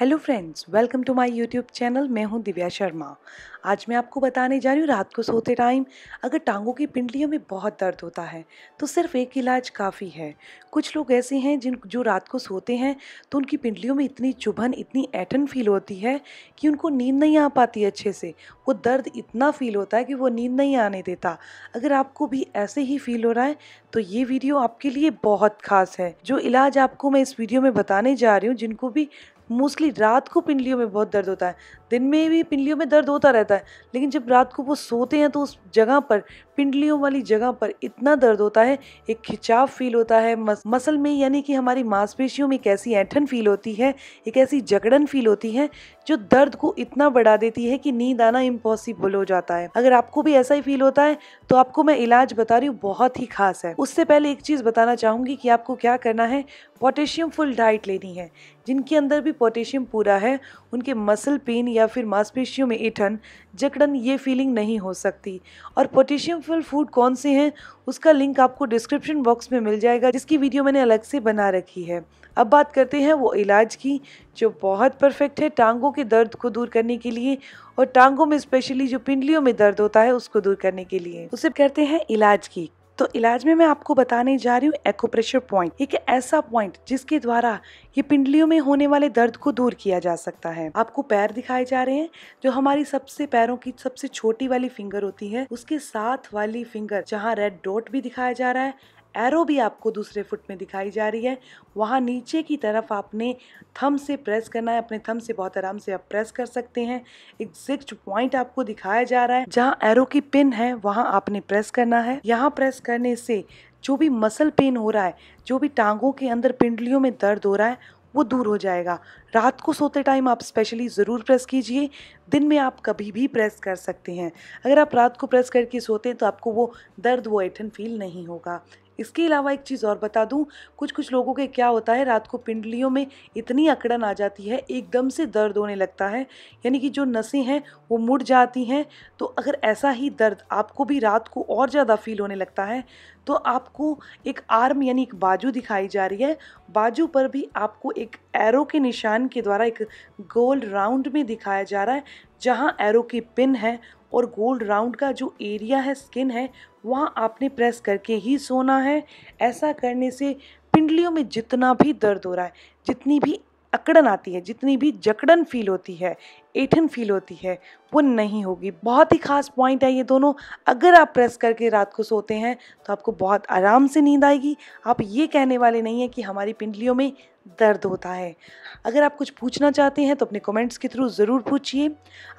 hello friends welcome to my YouTube channel मैं हूं दिव्या शर्मा आज मैं आपको बताने जा रही हूँ रात को सोते टाइम अगर टांगों की पिंडलियों में बहुत दर्द होता है तो सिर्फ एक इलाज काफ़ी है कुछ लोग ऐसे हैं जिन जो रात को सोते हैं तो उनकी पिंडलियों में इतनी चुभन इतनी ऐठन फील होती है कि उनको नींद नहीं आ पाती अच्छे से वो दर्द इतना फील होता है कि वो नींद नहीं आने देता अगर आपको भी ऐसे ही फील हो रहा है तो ये वीडियो आपके लिए बहुत खास है जो इलाज आपको मैं इस वीडियो में बताने जा रही हूँ जिनको भी मोस्टली रात को पिंडलियों में बहुत दर्द होता है दिन में भी पिंडलियों में दर्द होता रहता है लेकिन जब रात को वो सोते हैं तो उस जगह पर पिंडलियों वाली जगह पर इतना दर्द होता है एक खिंचाव फील होता है मस, मसल में यानी कि हमारी मांसपेशियों में एक ऐसी ऐठन फील होती है एक ऐसी जकड़न फील होती है जो दर्द को इतना बढ़ा देती है कि नींद आना इम्पॉसिबल हो जाता है अगर आपको भी ऐसा ही फील होता है तो आपको मैं इलाज बता रही हूँ बहुत ही खास है उससे पहले एक चीज़ बताना चाहूँगी कि आपको क्या करना है पोटेशियम फुल डाइट लेनी है जिनके अंदर भी पोटेशियम पूरा है उनके मसल पेन या फिर मांसपेशियों में ऐठन जकड़न ये फीलिंग नहीं हो सकती और पोटेशियम स्पिरिचुअल फूड कौन से हैं उसका लिंक आपको डिस्क्रिप्शन बॉक्स में मिल जाएगा जिसकी वीडियो मैंने अलग से बना रखी है अब बात करते हैं वो इलाज की जो बहुत परफेक्ट है टांगों के दर्द को दूर करने के लिए और टांगों में स्पेशली जो पिंडलियों में दर्द होता है उसको दूर करने के लिए उसे करते हैं इलाज की तो इलाज में मैं आपको बताने जा रही हूँ एक्प्रेशर पॉइंट एक ऐसा पॉइंट जिसके द्वारा ये पिंडलियों में होने वाले दर्द को दूर किया जा सकता है आपको पैर दिखाए जा रहे हैं जो हमारी सबसे पैरों की सबसे छोटी वाली फिंगर होती है उसके साथ वाली फिंगर जहाँ रेड डॉट भी दिखाया जा रहा है एरो भी आपको दूसरे फुट में दिखाई जा रही है वहाँ नीचे की तरफ आपने थम से प्रेस करना है अपने थम से बहुत आराम से आप प्रेस कर सकते हैं एग्जिक्ट पॉइंट आपको दिखाया जा रहा है जहाँ एरो की पिन है वहाँ आपने प्रेस करना है यहाँ प्रेस करने से जो भी मसल पेन हो रहा है जो भी टांगों के अंदर पिंडलियों में दर्द हो रहा है वो दूर हो जाएगा रात को सोते टाइम आप स्पेशली ज़रूर प्रेस कीजिए दिन में आप कभी भी प्रेस कर सकते हैं अगर आप रात को प्रेस करके सोते हैं तो आपको वो दर्द वो ऐठन फील नहीं होगा इसके अलावा एक चीज़ और बता दूं कुछ कुछ लोगों के क्या होता है रात को पिंडलियों में इतनी अकड़न आ जाती है एकदम से दर्द होने लगता है यानी कि जो नसें हैं वो मुड़ जाती हैं तो अगर ऐसा ही दर्द आपको भी रात को और ज़्यादा फील होने लगता है तो आपको एक आर्म यानी एक बाजू दिखाई जा रही है बाजू पर भी आपको एक एरो के निशान के द्वारा एक गोल राउंड में दिखाया जा रहा है जहाँ एरो की पिन है और गोल्ड राउंड का जो एरिया है स्किन है वहाँ आपने प्रेस करके ही सोना है ऐसा करने से पिंडलियों में जितना भी दर्द हो रहा है जितनी भी अकड़न आती है जितनी भी जकड़न फील होती है एठन फील होती है वो नहीं होगी बहुत ही खास पॉइंट है ये दोनों अगर आप प्रेस करके रात को सोते हैं तो आपको बहुत आराम से नींद आएगी आप ये कहने वाले नहीं हैं कि हमारी पिंडलियों में दर्द होता है अगर आप कुछ पूछना चाहते हैं तो अपने कमेंट्स के थ्रू ज़रूर पूछिए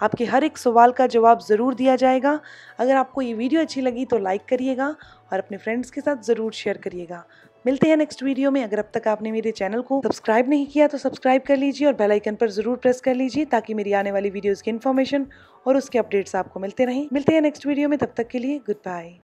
आपके हर एक सवाल का जवाब ज़रूर दिया जाएगा अगर आपको ये वीडियो अच्छी लगी तो लाइक करिएगा और अपने फ्रेंड्स के साथ ज़रूर शेयर करिएगा मिलते हैं नेक्स्ट वीडियो में अगर अब तक आपने मेरे चैनल को सब्सक्राइब नहीं किया तो सब्सक्राइब कर लीजिए और बेल आइकन पर जरूर प्रेस कर लीजिए ताकि मेरी आने वाली वीडियोस की इन्फॉर्मेशन और उसके अपडेट्स आपको मिलते रहें मिलते हैं नेक्स्ट वीडियो में तब तक के लिए गुड बाय